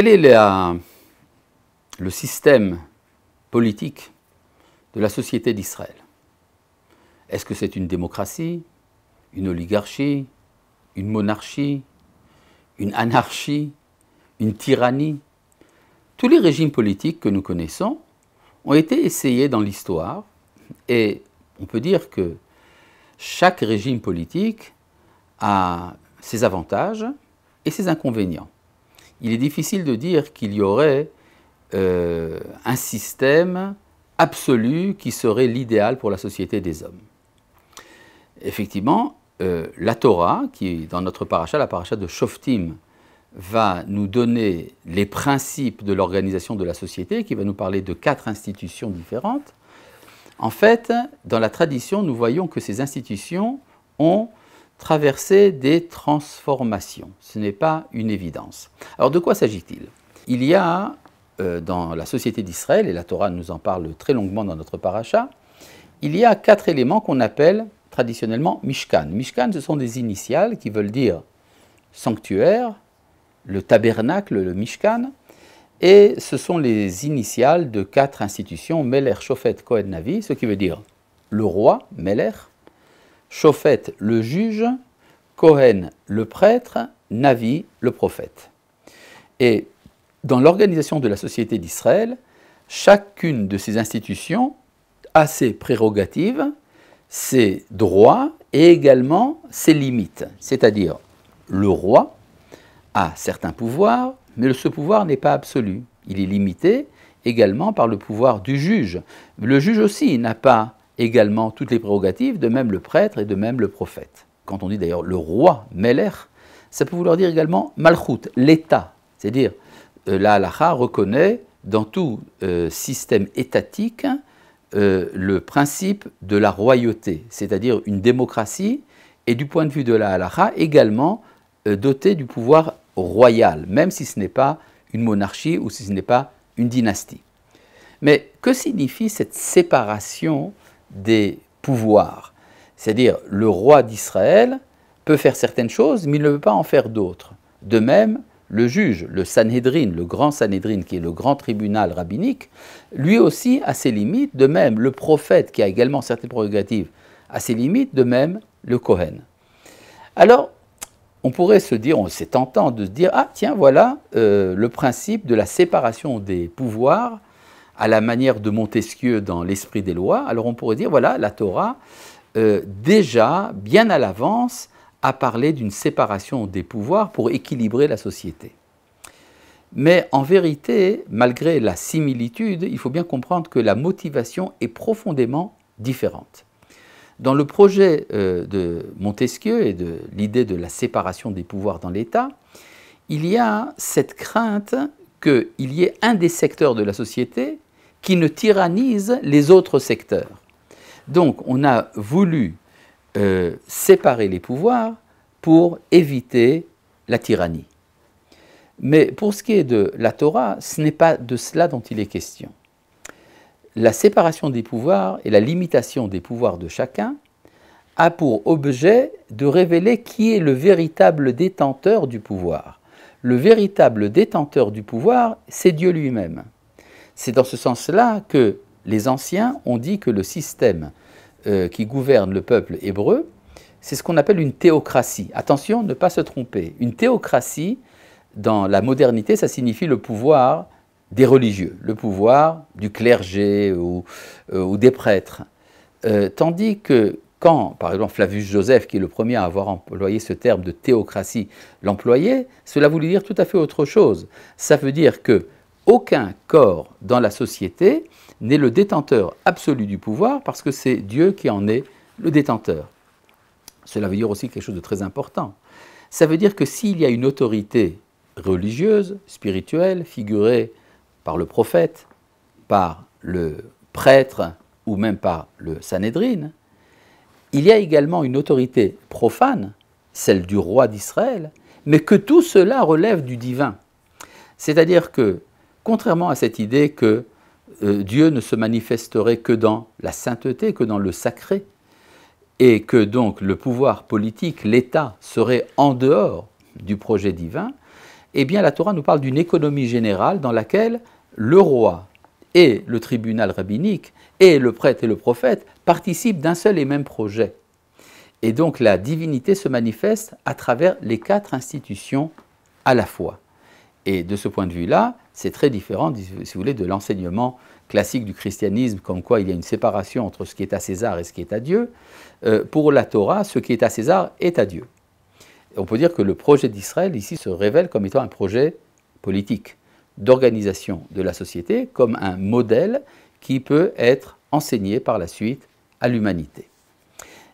Quel est le système politique de la société d'Israël Est-ce que c'est une démocratie, une oligarchie, une monarchie, une anarchie, une tyrannie Tous les régimes politiques que nous connaissons ont été essayés dans l'histoire et on peut dire que chaque régime politique a ses avantages et ses inconvénients il est difficile de dire qu'il y aurait euh, un système absolu qui serait l'idéal pour la société des hommes. Effectivement, euh, la Torah, qui dans notre paracha, la paracha de Shoftim, va nous donner les principes de l'organisation de la société, qui va nous parler de quatre institutions différentes. En fait, dans la tradition, nous voyons que ces institutions ont traverser des transformations. Ce n'est pas une évidence. Alors de quoi s'agit-il Il y a euh, dans la société d'Israël, et la Torah nous en parle très longuement dans notre paracha, il y a quatre éléments qu'on appelle traditionnellement Mishkan. Mishkan, ce sont des initiales qui veulent dire sanctuaire, le tabernacle, le Mishkan, et ce sont les initiales de quatre institutions, Meler, Shofet, Kohen, Navi, ce qui veut dire le roi, Meler, Chauffette, le juge, Cohen, le prêtre, Navi, le prophète. Et dans l'organisation de la société d'Israël, chacune de ces institutions a ses prérogatives, ses droits et également ses limites. C'est-à-dire, le roi a certains pouvoirs, mais ce pouvoir n'est pas absolu. Il est limité également par le pouvoir du juge. Le juge aussi n'a pas également toutes les prérogatives, de même le prêtre et de même le prophète. Quand on dit d'ailleurs le roi, Meller, ça peut vouloir dire également malchut, l'État. C'est-à-dire, euh, la halacha reconnaît dans tout euh, système étatique euh, le principe de la royauté, c'est-à-dire une démocratie, et du point de vue de la également doté dotée du pouvoir royal, même si ce n'est pas une monarchie ou si ce n'est pas une dynastie. Mais que signifie cette séparation des pouvoirs. C'est-à-dire, le roi d'Israël peut faire certaines choses, mais il ne peut pas en faire d'autres. De même, le juge, le Sanhedrin, le grand Sanhedrin, qui est le grand tribunal rabbinique, lui aussi a ses limites. De même, le prophète, qui a également certaines prérogatives, a ses limites. De même, le Kohen. Alors, on pourrait se dire, on s'est tentant de se dire, ah tiens, voilà euh, le principe de la séparation des pouvoirs à la manière de Montesquieu dans l'Esprit des lois, alors on pourrait dire, voilà, la Torah, euh, déjà, bien à l'avance, a parlé d'une séparation des pouvoirs pour équilibrer la société. Mais en vérité, malgré la similitude, il faut bien comprendre que la motivation est profondément différente. Dans le projet euh, de Montesquieu et de l'idée de la séparation des pouvoirs dans l'État, il y a cette crainte qu'il y ait un des secteurs de la société qui ne tyrannise les autres secteurs. Donc on a voulu euh, séparer les pouvoirs pour éviter la tyrannie. Mais pour ce qui est de la Torah, ce n'est pas de cela dont il est question. La séparation des pouvoirs et la limitation des pouvoirs de chacun a pour objet de révéler qui est le véritable détenteur du pouvoir. Le véritable détenteur du pouvoir, c'est Dieu lui-même. C'est dans ce sens-là que les anciens ont dit que le système euh, qui gouverne le peuple hébreu, c'est ce qu'on appelle une théocratie. Attention, ne pas se tromper. Une théocratie, dans la modernité, ça signifie le pouvoir des religieux, le pouvoir du clergé ou, euh, des prêtres. Euh, tandis que quand, par exemple, Flavius Joseph, qui est le premier à avoir employé ce terme de théocratie, l'employait, cela voulait dire tout à fait autre chose. Ça veut dire que aucun corps dans la société n'est le détenteur absolu du pouvoir parce que c'est Dieu qui en est le détenteur. Cela veut dire aussi quelque chose de très important. Ça veut dire que s'il y a une autorité religieuse, spirituelle, figurée par le prophète, par le prêtre ou même par le Sanhédrin, il y a également une autorité profane, celle du roi d'Israël, mais que tout cela relève du divin. C'est-à-dire que contrairement à cette idée que euh, Dieu ne se manifesterait que dans la sainteté, que dans le sacré, et que donc le pouvoir politique, l'État, serait en dehors du projet divin, eh bien la Torah nous parle d'une économie générale dans laquelle le roi et le tribunal rabbinique et le prêtre et le prophète participent d'un seul et même projet. Et donc la divinité se manifeste à travers les quatre institutions à la fois. Et de ce point de vue-là, c'est très différent, si vous voulez, de l'enseignement classique du christianisme, comme quoi il y a une séparation entre ce qui est à César et ce qui est à Dieu. Euh, pour la Torah, ce qui est à César est à Dieu. On peut dire que le projet d'Israël ici se révèle comme étant un projet politique, d'organisation de la société, comme un modèle qui peut être enseigné par la suite à l'humanité.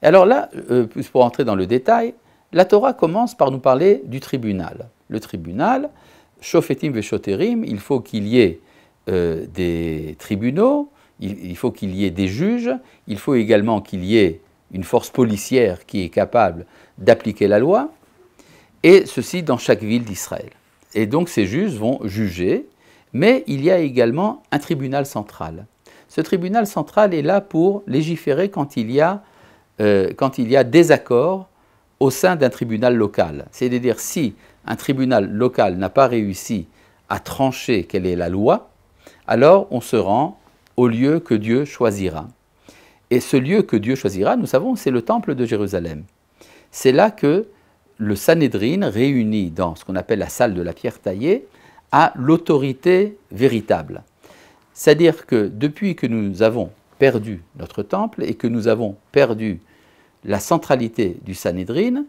Alors là, euh, pour entrer dans le détail, la Torah commence par nous parler du tribunal. Le tribunal, Shofetim Veshoterim, il faut qu'il y ait euh, des tribunaux, il, faut qu'il y ait des juges, il faut également qu'il y ait une force policière qui est capable d'appliquer la loi, et ceci dans chaque ville d'Israël. Et donc ces juges vont juger, mais il y a également un tribunal central. Ce tribunal central est là pour légiférer quand il y a, euh, quand il y a désaccord au sein d'un tribunal local. C'est-à-dire si un tribunal local n'a pas réussi à trancher quelle est la loi, alors on se rend au lieu que Dieu choisira. Et ce lieu que Dieu choisira, nous savons, c'est le temple de Jérusalem. C'est là que le Sanhédrin réuni dans ce qu'on appelle la salle de la pierre taillée, a l'autorité véritable. C'est-à-dire que depuis que nous avons perdu notre temple et que nous avons perdu la centralité du Sanhedrin,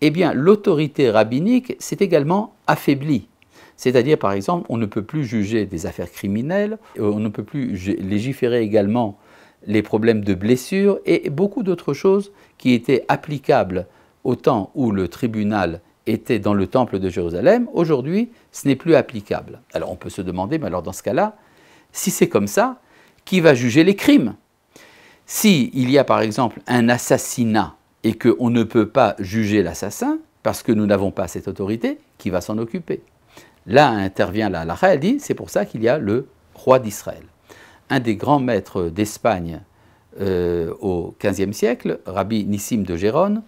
eh bien l'autorité rabbinique s'est également affaiblie. C'est-à-dire, par exemple, on ne peut plus juger des affaires criminelles, euh, on ne peut plus légiférer également les problèmes de blessures et beaucoup d'autres choses qui étaient applicables au temps où le tribunal était dans le temple de Jérusalem. Aujourd'hui, ce n'est plus applicable. Alors on peut se demander, mais alors dans ce cas-là, si c'est comme ça, qui va juger les crimes s'il il y a par exemple un assassinat et qu'on ne peut pas juger l'assassin, parce que nous n'avons pas cette autorité, qui va s'en occuper Là intervient la halakha, elle dit, c'est pour ça qu'il y a le roi d'Israël. Un des grands maîtres d'Espagne euh, au XVe siècle, Rabbi Nissim de Gérone,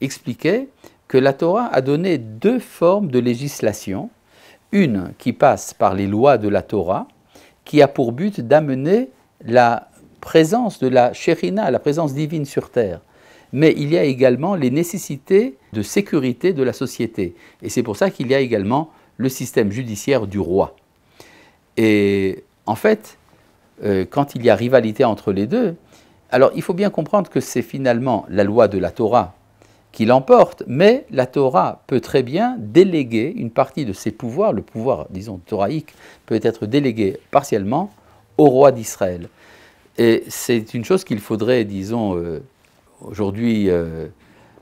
expliquait que la Torah a donné deux formes de législation. Une qui passe par les lois de la Torah, qui a pour but d'amener la présence de la Shérina, la présence divine sur terre. Mais il y a également les nécessités de sécurité de la société. Et c'est pour ça qu'il y a également le système judiciaire du roi. Et en fait, euh, quand il y a rivalité entre les deux, alors il faut bien comprendre que c'est finalement la loi de la Torah qui l'emporte, mais la Torah peut très bien déléguer une partie de ses pouvoirs, le pouvoir, disons, toraïque, peut être délégué partiellement au roi d'Israël. Et c'est une chose qu'il faudrait, disons, euh, aujourd'hui euh,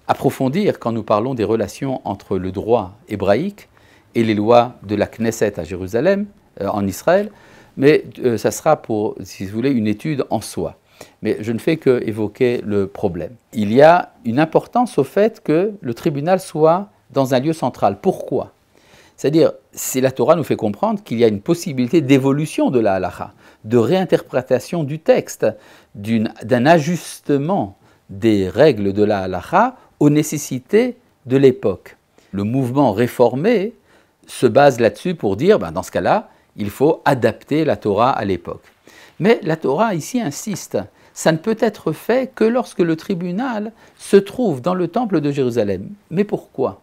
approfondir quand nous parlons des relations entre le droit hébraïque et les lois de la Knesset à Jérusalem, euh, en Israël, mais ça sera pour, si vous voulez, une étude en soi. Mais je ne fais qu'évoquer le problème. Il y a une importance au fait que le tribunal soit dans un lieu central. Pourquoi c'est-à-dire, c'est la Torah nous fait comprendre qu'il y a une possibilité d'évolution de la halacha, de réinterprétation du texte, d'un ajustement des règles de la halacha aux nécessités de l'époque. Le mouvement réformé se base là-dessus pour dire, ben, dans ce cas-là, il faut adapter la Torah à l'époque. Mais la Torah ici insiste, ça ne peut être fait que lorsque le tribunal se trouve dans le temple de Jérusalem. Mais pourquoi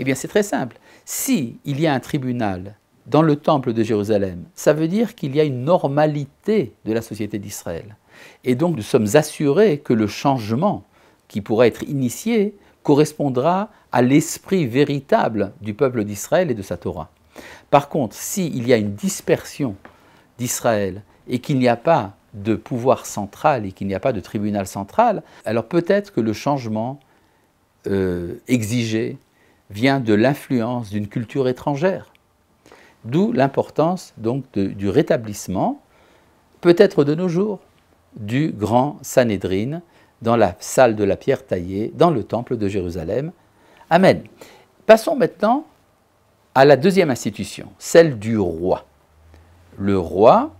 Eh bien c'est très simple, si il y a un tribunal dans le temple de Jérusalem, ça veut dire qu'il y a une normalité de la société d'Israël. Et donc nous sommes assurés que le changement qui pourra être initié correspondra à l'esprit véritable du peuple d'Israël et de sa Torah. Par contre, s'il y a une dispersion d'Israël et qu'il n'y a pas de pouvoir central et qu'il n'y a pas de tribunal central, alors peut-être que le changement euh, exigé vient de l'influence d'une culture étrangère. D'où l'importance donc du rétablissement, peut-être de nos jours, du grand Sanhédrin dans la salle de la pierre taillée, dans le temple de Jérusalem. Amen. Passons maintenant à la deuxième institution, celle du roi. Le roi,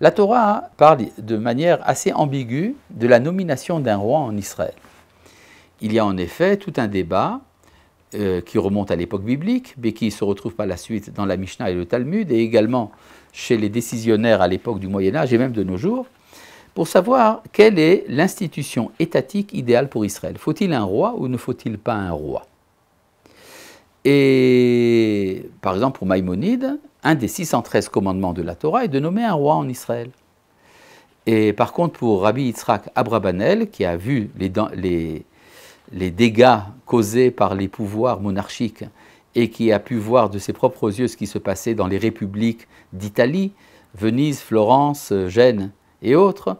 la Torah parle de manière assez ambiguë de la nomination d'un roi en Israël. Il y a en effet tout un débat euh, qui remonte à l'époque biblique, mais qui se retrouve par la suite dans la Mishnah et le Talmud, et également chez les décisionnaires à l'époque du Moyen Âge et même de nos jours, pour savoir quelle est l'institution étatique idéale pour Israël. Faut-il un roi ou ne faut-il pas un roi Et par exemple, pour Maïmonide, un des 613 commandements de la Torah est de nommer un roi en Israël. Et par contre, pour Rabbi Yitzhak Abrabanel, qui a vu les, les les dégâts causés par les pouvoirs monarchiques et qui a pu voir de ses propres yeux ce qui se passait dans les républiques d'Italie, Venise, Florence, Gênes et autres,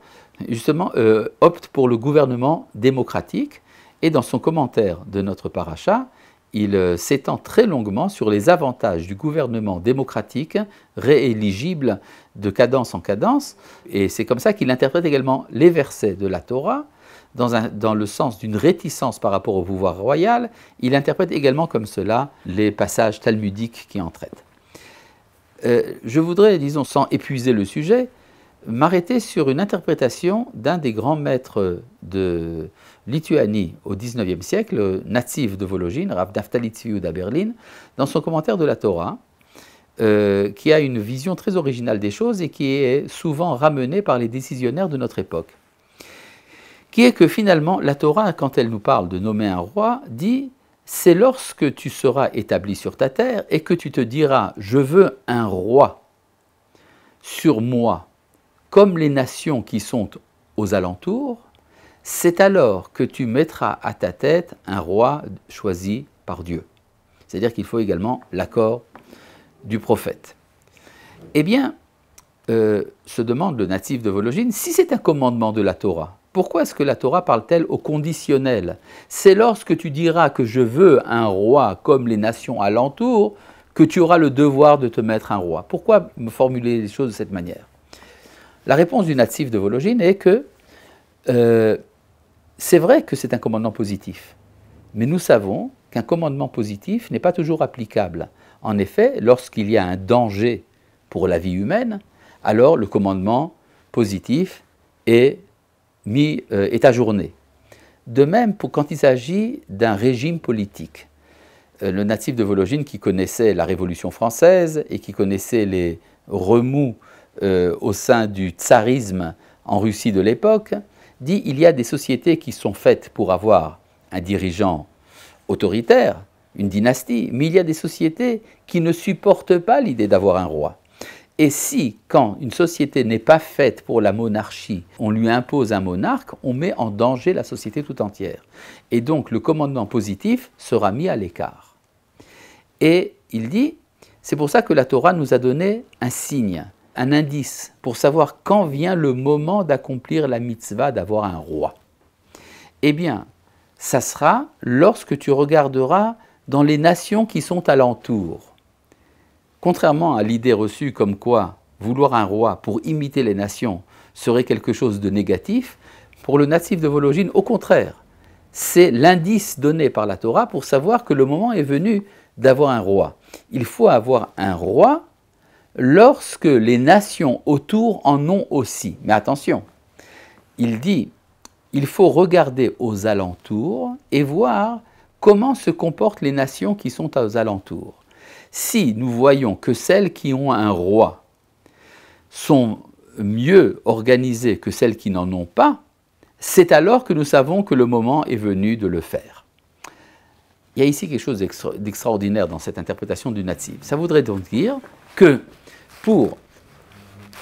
justement euh, opte pour le gouvernement démocratique. Et dans son commentaire de notre paracha, il euh, s'étend très longuement sur les avantages du gouvernement démocratique rééligible de cadence en cadence. Et c'est comme ça qu'il interprète également les versets de la Torah dans, le sens d'une réticence par rapport au pouvoir royal, il interprète également comme cela les passages talmudiques qui en traitent. Euh, je voudrais, disons, sans épuiser le sujet, m'arrêter sur une interprétation d'un des grands maîtres de Lituanie au XIXe siècle, natif de Vologine, Rav Daftali Berlin, dans son commentaire de la Torah, euh, qui a une vision très originale des choses et qui est souvent ramenée par les décisionnaires de notre époque qui est que finalement la Torah, quand elle nous parle de nommer un roi, dit c'est lorsque tu seras établi sur ta terre et que tu te diras je veux un roi sur moi, comme les nations qui sont aux alentours, c'est alors que tu mettras à ta tête un roi choisi par Dieu. C'est-à-dire qu'il faut également l'accord du prophète. Eh bien, euh, se demande le natif de Vologine, si c'est un commandement de la Torah, pourquoi est-ce que la Torah parle-t-elle au conditionnel C'est lorsque tu diras que je veux un roi comme les nations alentour que tu auras le devoir de te mettre un roi. Pourquoi me formuler les choses de cette manière La réponse du natif de Vologine est que euh, c'est vrai que c'est un commandement positif, mais nous savons qu'un commandement positif n'est pas toujours applicable. En effet, lorsqu'il y a un danger pour la vie humaine, alors le commandement positif est est euh, ajourné. De même, pour, quand il s'agit d'un régime politique, euh, le natif de Vologine qui connaissait la Révolution française et qui connaissait les remous euh, au sein du tsarisme en Russie de l'époque, dit il y a des sociétés qui sont faites pour avoir un dirigeant autoritaire, une dynastie, mais il y a des sociétés qui ne supportent pas l'idée d'avoir un roi. Et si, quand une société n'est pas faite pour la monarchie, on lui impose un monarque, on met en danger la société tout entière. Et donc le commandement positif sera mis à l'écart. Et il dit, c'est pour ça que la Torah nous a donné un signe, un indice, pour savoir quand vient le moment d'accomplir la mitzvah d'avoir un roi. Eh bien, ça sera lorsque tu regarderas dans les nations qui sont l'entour. Contrairement à l'idée reçue comme quoi vouloir un roi pour imiter les nations serait quelque chose de négatif, pour le natif de Vologine, au contraire, c'est l'indice donné par la Torah pour savoir que le moment est venu d'avoir un roi. Il faut avoir un roi lorsque les nations autour en ont aussi. Mais attention, il dit, il faut regarder aux alentours et voir comment se comportent les nations qui sont aux alentours si nous voyons que celles qui ont un roi sont mieux organisées que celles qui n'en ont pas, c'est alors que nous savons que le moment est venu de le faire. Il y a ici quelque chose d'extraordinaire dans cette interprétation du natif. Ça voudrait donc dire que pour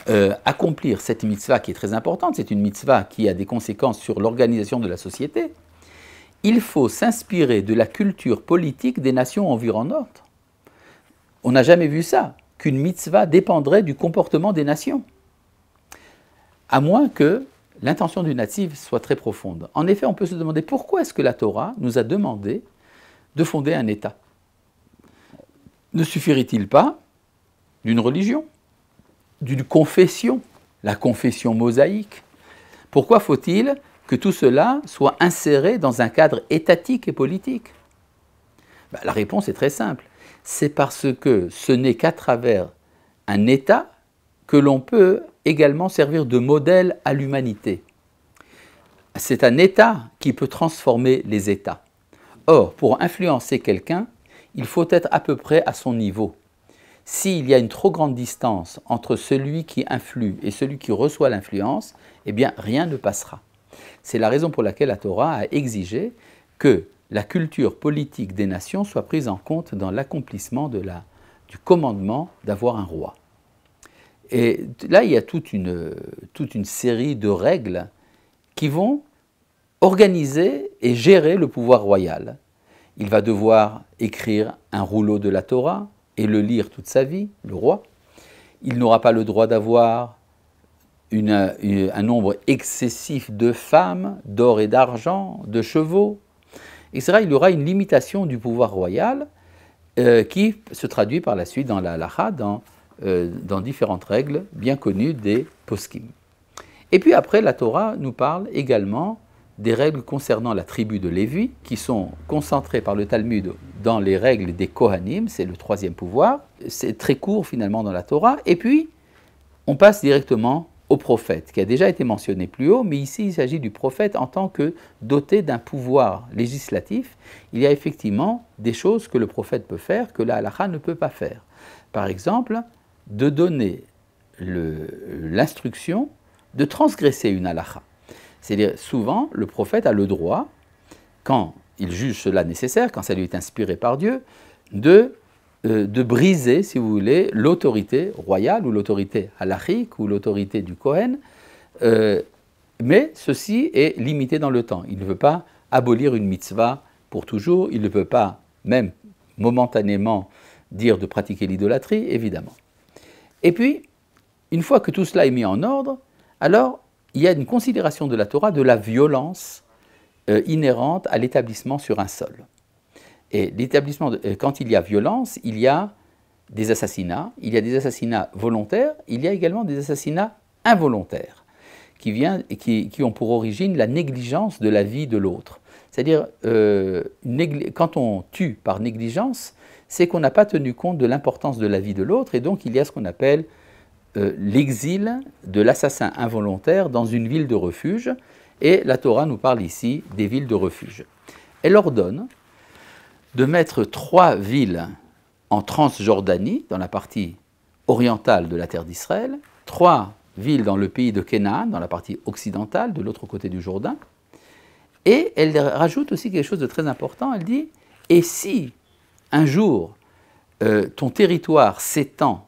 euh, accomplir cette mitzvah qui est très importante, c'est une mitzvah qui a des conséquences sur l'organisation de la société, il faut s'inspirer de la culture politique des nations environnantes. On n'a jamais vu ça, qu'une mitzvah dépendrait du comportement des nations. À moins que l'intention du natif soit très profonde. En effet, on peut se demander pourquoi est-ce que la Torah nous a demandé de fonder un État Ne suffirait-il pas d'une religion, d'une confession, la confession mosaïque Pourquoi faut-il que tout cela soit inséré dans un cadre étatique et politique bah, La réponse est très simple c'est parce que ce n'est qu'à travers un État que l'on peut également servir de modèle à l'humanité. C'est un État qui peut transformer les États. Or, pour influencer quelqu'un, il faut être à peu près à son niveau. S'il y a une trop grande distance entre celui qui influe et celui qui reçoit l'influence, eh bien rien ne passera. C'est la raison pour laquelle la Torah a exigé que la culture politique des nations soit prise en compte dans l'accomplissement du commandement d'avoir un roi. Et là, il y a toute une, série de règles qui vont organiser et gérer le pouvoir royal. Il va devoir écrire un rouleau de la Torah et le lire toute sa vie, le roi. Il n'aura pas le droit d'avoir un nombre excessif de femmes, d'or et d'argent, de chevaux, il y aura une limitation du pouvoir royal euh, qui se traduit par la suite dans la halacha, dans, euh, dans, différentes règles bien connues des poskim. Et puis après, la Torah nous parle également des règles concernant la tribu de Lévi, qui sont concentrées par le Talmud dans les règles des Kohanim, c'est le troisième pouvoir. C'est très court finalement dans la Torah. Et puis, on passe directement au prophète, qui a déjà été mentionné plus haut, mais ici il s'agit du prophète en tant que doté d'un pouvoir législatif. Il y a effectivement des choses que le prophète peut faire que la ne peut pas faire. Par exemple, de donner l'instruction de transgresser une halakha. C'est-à-dire, souvent, le prophète a le droit, quand il juge cela nécessaire, quand ça lui est inspiré par Dieu, de euh, de briser, si vous voulez, l'autorité royale ou l'autorité halachique ou l'autorité du Kohen. Euh, mais ceci est limité dans le temps. Il ne veut pas abolir une mitzvah pour toujours. Il ne peut pas, même momentanément, dire de pratiquer l'idolâtrie, évidemment. Et puis, une fois que tout cela est mis en ordre, alors il y a une considération de la Torah de la violence euh, inhérente à l'établissement sur un sol. Et l'établissement, euh, quand il y a violence, il y a des assassinats, il y a des assassinats volontaires, il y a également des assassinats involontaires, qui, vient, qui, qui ont pour origine la négligence de la vie de l'autre. C'est-à-dire, euh, quand on tue par négligence, c'est qu'on n'a pas tenu compte de l'importance de la vie de l'autre, et donc il y a ce qu'on appelle euh, l'exil de l'assassin involontaire dans une ville de refuge, et la Torah nous parle ici des villes de refuge. Elle ordonne de mettre trois villes en Transjordanie, dans la partie orientale de la terre d'Israël, trois villes dans le pays de Canaan, dans la partie occidentale, de l'autre côté du Jourdain. Et elle rajoute aussi quelque chose de très important, elle dit, et si un jour euh, ton territoire s'étend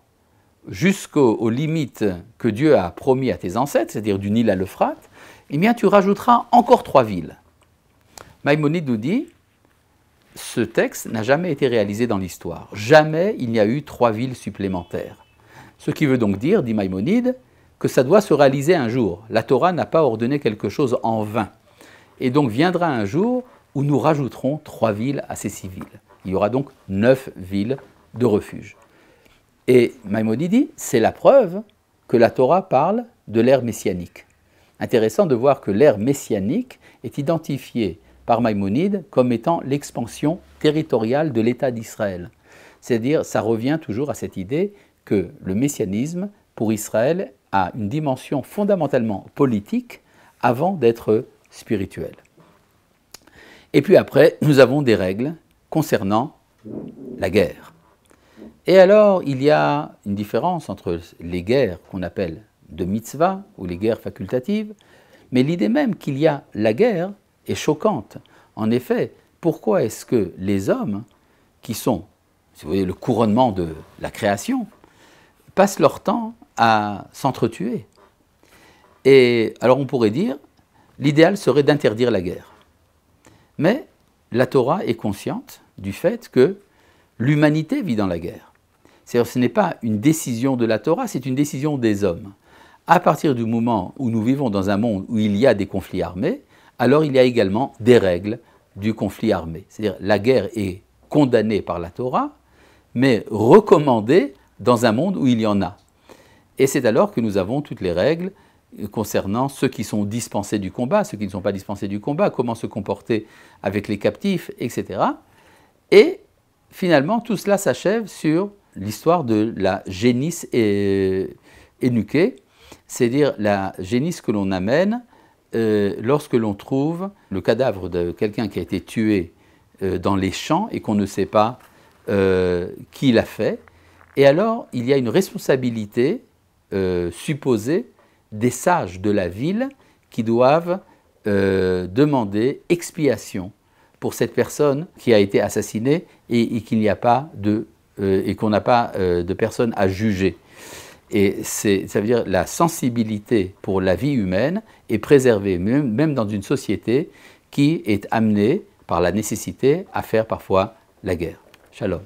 jusqu'aux limites que Dieu a promis à tes ancêtres, c'est-à-dire du Nil à l'Euphrate, eh bien tu rajouteras encore trois villes. Maïmonide nous dit, ce texte n'a jamais été réalisé dans l'histoire. Jamais il n'y a eu trois villes supplémentaires. Ce qui veut donc dire, dit Maïmonide, que ça doit se réaliser un jour. La Torah n'a pas ordonné quelque chose en vain. Et donc viendra un jour où nous rajouterons trois villes à ces six villes. Il y aura donc neuf villes de refuge. Et Maïmonide dit, c'est la preuve que la Torah parle de l'ère messianique. Intéressant de voir que l'ère messianique est identifiée par Maïmonide comme étant l'expansion territoriale de l'État d'Israël. C'est-à-dire, ça revient toujours à cette idée que le messianisme, pour Israël, a une dimension fondamentalement politique avant d'être spirituelle. Et puis après, nous avons des règles concernant la guerre. Et alors, il y a une différence entre les guerres qu'on appelle de mitzvah ou les guerres facultatives, mais l'idée même qu'il y a la guerre est choquante. En effet, pourquoi est-ce que les hommes, qui sont, vous voyez, le couronnement de la création, passent leur temps à s'entretuer Et alors on pourrait dire, l'idéal serait d'interdire la guerre. Mais la Torah est consciente du fait que l'humanité vit dans la guerre. C'est-à-dire ce n'est pas une décision de la Torah, c'est une décision des hommes. À partir du moment où nous vivons dans un monde où il y a des conflits armés, alors il y a également des règles du conflit armé. C'est-à-dire la guerre est condamnée par la Torah, mais recommandée dans un monde où il y en a. Et c'est alors que nous avons toutes les règles concernant ceux qui sont dispensés du combat, ceux qui ne sont pas dispensés du combat, comment se comporter avec les captifs, etc. Et finalement, tout cela s'achève sur l'histoire de la génisse euh, énuquée, c'est-à-dire la génisse que l'on amène euh, lorsque l'on trouve le cadavre de quelqu'un qui a été tué euh, dans les champs et qu'on ne sait pas euh, qui l'a fait, et alors il y a une responsabilité supposée des sages de la ville qui doivent demander expiation pour cette personne qui a été assassinée qu'il n'y a et qu'on n'a pas de personne à juger. Et ça veut dire la sensibilité pour la vie humaine est préservée, même dans une société qui est amenée par la nécessité à faire parfois la guerre. Shalom.